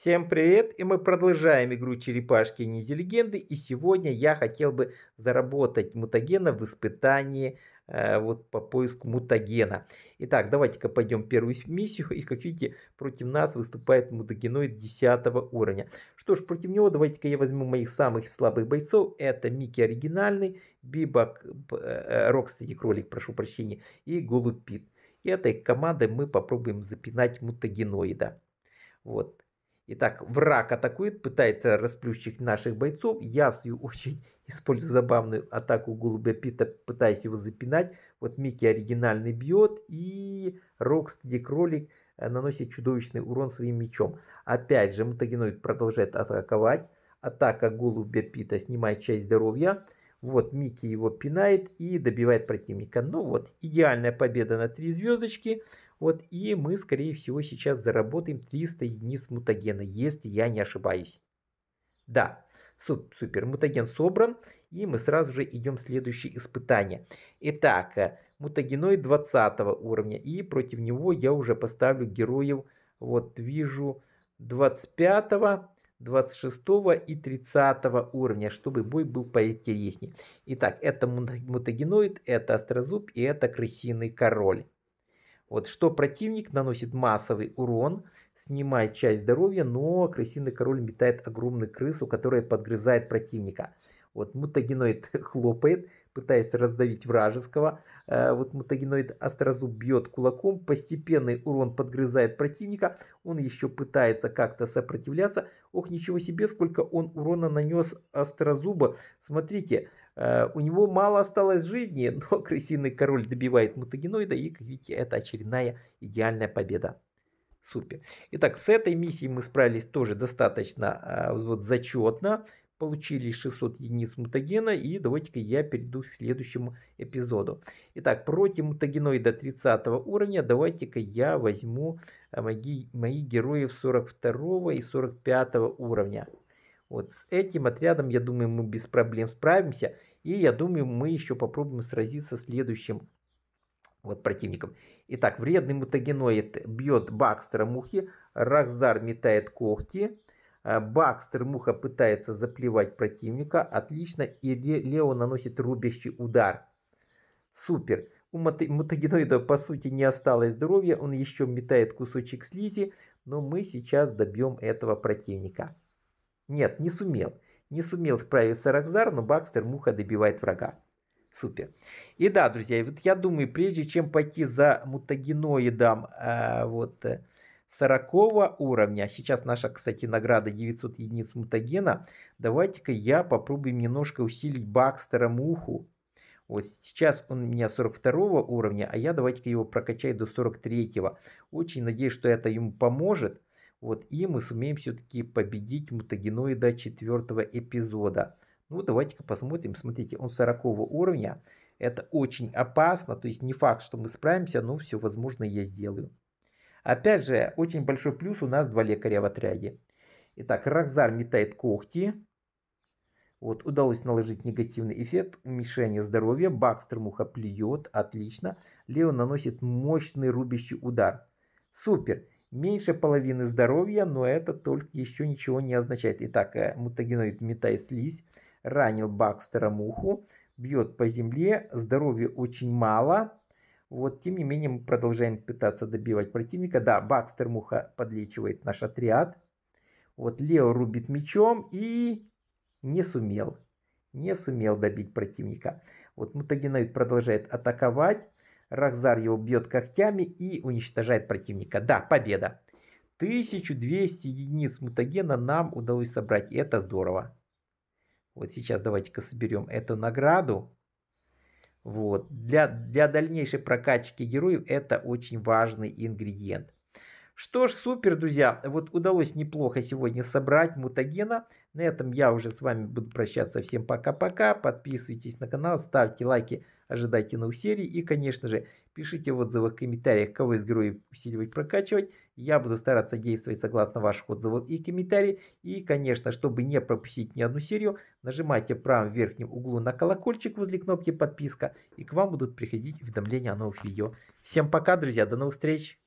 Всем привет, и мы продолжаем игру Черепашки Ниндзя Легенды, и сегодня я хотел бы заработать мутагена в испытании э, вот по поиску мутагена. Итак, давайте-ка пойдем в первую миссию, и как видите, против нас выступает мутагеноид 10 уровня. Что ж, против него давайте-ка я возьму моих самых слабых бойцов, это Микки Оригинальный, Бибак, э, э, Рокстеди Кролик, прошу прощения, и Голубит. И этой командой мы попробуем запинать мутагеноида. Вот. Итак, враг атакует, пытается расплющить наших бойцов. Я, в свою очередь, использую забавную атаку голубя Пита, пытаясь его запинать. Вот Микки оригинальный бьет, и Рокстеди Кролик э, наносит чудовищный урон своим мечом. Опять же, мутагеноид продолжает атаковать. Атака голубя Пита снимает часть здоровья. Вот Микки его пинает и добивает противника. Ну вот, идеальная победа на 3 звездочки. Вот, и мы, скорее всего, сейчас заработаем 300 единиц мутагена, если я не ошибаюсь. Да, супер, мутаген собран, и мы сразу же идем в следующее испытание. Итак, э, мутагеноид 20 уровня, и против него я уже поставлю героев, вот вижу, 25 26 и 30 уровня, чтобы бой был поинтереснее. Итак, это мутагеноид, это острозуб и это крысиный король. Вот что противник наносит массовый урон, снимает часть здоровья, но крысиный король метает огромную крысу, которая подгрызает противника. Вот мутагеноид хлопает, пытаясь раздавить вражеского. Э, вот мутагеноид острозуб бьет кулаком, постепенный урон подгрызает противника, он еще пытается как-то сопротивляться. Ох, ничего себе, сколько он урона нанес острозуба. Смотрите, э, у него мало осталось жизни, но крысиный король добивает мутагеноида, и, как видите, это очередная идеальная победа. Супер. Итак, с этой миссией мы справились тоже достаточно э, вот, зачетно. Получили 600 единиц мутагена и давайте-ка я перейду к следующему эпизоду. Итак, против мутагеноида 30 уровня давайте-ка я возьму э, мои, мои героев 42 и 45 уровня. Вот с этим отрядом, я думаю, мы без проблем справимся. И я думаю, мы еще попробуем сразиться с следующим вот противником. Итак, вредный мутагеноид бьет Бакстера мухи, Рахзар метает когти, Э, Бакстер Муха пытается заплевать противника. Отлично. И Лео наносит рубящий удар. Супер. У мутагеноида по сути не осталось здоровья. Он еще метает кусочек слизи. Но мы сейчас добьем этого противника. Нет, не сумел. Не сумел справиться Рокзар, но Бакстер Муха добивает врага. Супер. И да, друзья, вот я думаю, прежде чем пойти за мутагеноидом, э, вот... Э, 40 уровня. А сейчас наша, кстати, награда 900 единиц мутагена. Давайте-ка я попробуем немножко усилить Бакстера Муху. Вот сейчас он у меня 42 уровня, а я давайте-ка его прокачаю до 43. -го. Очень надеюсь, что это ему поможет. Вот, и мы сумеем все-таки победить мутагеноида 4 эпизода. Ну, давайте-ка посмотрим. Смотрите, он 40 уровня. Это очень опасно, то есть не факт, что мы справимся, но все возможно я сделаю. Опять же, очень большой плюс у нас два лекаря в отряде. Итак, Рокзар метает когти. Вот, удалось наложить негативный эффект, уменьшение здоровья, Бакстер муха плюет, отлично. Лео наносит мощный рубящий удар. Супер! Меньше половины здоровья, но это только еще ничего не означает. Итак, э, мутагеноид метает слизь, ранил Бакстера муху, бьет по земле, здоровья очень мало, вот, тем не менее, мы продолжаем пытаться добивать противника. Да, Бакстер Муха подлечивает наш отряд. Вот, Лео рубит мечом и не сумел. Не сумел добить противника. Вот, Мутагеноид продолжает атаковать. Рахзар его бьет когтями и уничтожает противника. Да, победа. 1200 единиц мутагена нам удалось собрать. это здорово. Вот сейчас давайте-ка соберем эту награду. Вот. Для, для дальнейшей прокачки героев это очень важный ингредиент. Что ж, супер, друзья, вот удалось неплохо сегодня собрать мутагена. На этом я уже с вами буду прощаться. Всем пока-пока. Подписывайтесь на канал, ставьте лайки, ожидайте новых серий. И, конечно же, пишите в отзывах, комментариях, кого из героев усиливать, прокачивать. Я буду стараться действовать согласно ваших отзывов и комментариев. И, конечно, чтобы не пропустить ни одну серию, нажимайте в правом верхнем углу на колокольчик возле кнопки подписка. И к вам будут приходить уведомления о новых видео. Всем пока, друзья. До новых встреч.